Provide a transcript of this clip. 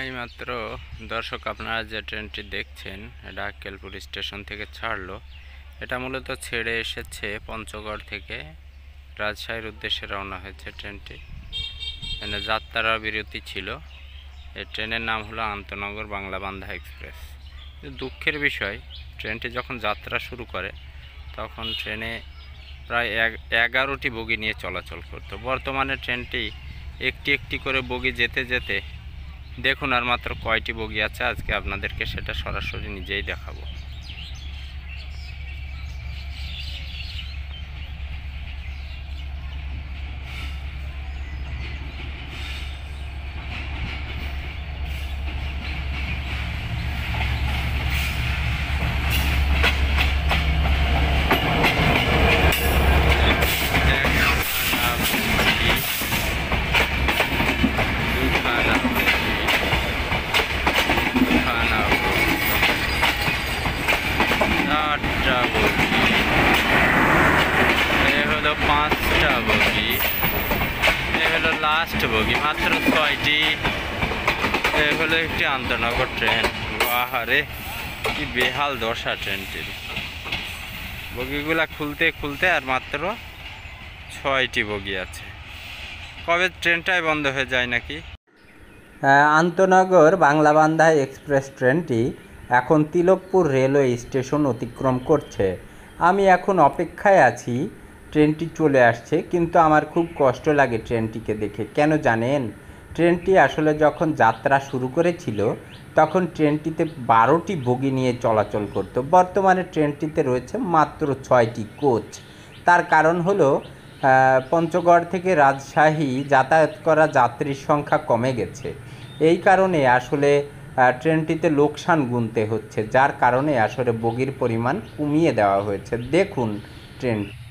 এইমাত্র দর্শক আপনারা যে ট্রেনটি দেখছেন এটা আক্কেলপুর স্টেশন থেকে ছাড়লো এটা মূলত ছেড়ে এসেছে পঞ্চগড় থেকে রাজশাহীর উদ্দেশ্যে রওনা হয়েছে ট্রেনটি এখানে যাত্রার বিরতি ছিল এই ট্রেনের নাম হলো আন্তনগর বাংলা বান্ধা এক্সপ্রেস দুঃখের বিষয় ট্রেনটি যখন যাত্রা শুরু করে তখন ট্রেনে প্রায় এগারোটি বগি নিয়ে চলাচল করতো বর্তমানে ট্রেনটি একটি একটি করে বগি যেতে যেতে দেখুন আর মাত্র কয়টি বগি আছে আজকে আপনাদেরকে সেটা সরাসরি নিজেই দেখাবো ফার্স্ট বগি মাত্র ছয়টি হলো একটি আন্তনগর ট্রেন বাহারে কি বেহাল দশা ট্রেনটির বগিগুলা খুলতে খুলতে আর মাত্র ছয়টি বগি আছে কবে ট্রেনটাই বন্ধ হয়ে যায় নাকি আন্তনগর বাংলাবান্ধা এক্সপ্রেস ট্রেনটি এখন তিলকপুর রেলওয়ে স্টেশন অতিক্রম করছে আমি এখন অপেক্ষায় আছি ট্রেনটি চলে আসছে কিন্তু আমার খুব কষ্ট লাগে ট্রেনটিকে দেখে কেন জানেন ট্রেনটি আসলে যখন যাত্রা শুরু করেছিল তখন ট্রেনটিতে বারোটি বগি নিয়ে চলাচল করত বর্তমানে ট্রেনটিতে রয়েছে মাত্র ছয়টি কোচ তার কারণ হল পঞ্চগড় থেকে রাজশাহী যাতায়াত করা যাত্রীর সংখ্যা কমে গেছে এই কারণে আসলে ট্রেনটিতে লোকসান গুনতে হচ্ছে যার কারণে আসলে বগির পরিমাণ কমিয়ে দেওয়া হয়েছে দেখুন ট্রেনটি